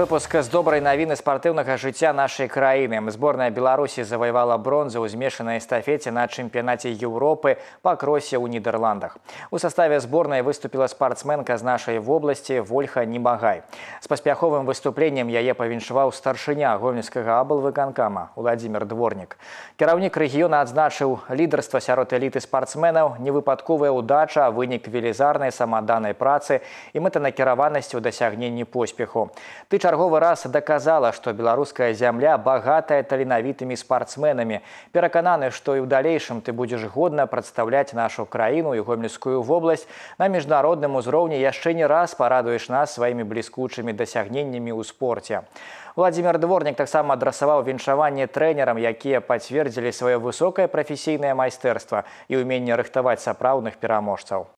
выпуск с доброй навіны спортивного жыцця нашей краіны. Сборная Беларуси завоевала бронзу ў смешанной эстафете на чемпионате Европы по кроссе у Нідерландах. У составе сборной выступила спортсменка из нашей области Вольха Немагай. З паспяховым выступленнем яе павіншаваў старшыня гомельскага аблвыканкама Владзімир Дворнік. Кіраўнік рэгіёна адзначыў лідарства сярод эліты спортсменов, невыпадковая ўдача, вынік велізарнай самаданай працы і мэтанакіраванасці ў дасягненні поспеху. Ты торговый раз доказала, что беларуская земля богатая таленавітымі спортсменами. Перакананы, что и в дальнейшем ты будешь годна представлять нашу краіну и гомельскую область на міжнародным узроўні яшчэ не раз порадуешь нас своими бліскучымі дасягненнямі ў спорте. Владимир Дворник так само адресовал віншаванне тренерам, якія пацвердзілі сваё высокае прафесійнае майстэрства і ўменне рыхтаваць сапраўдных пераможцаў.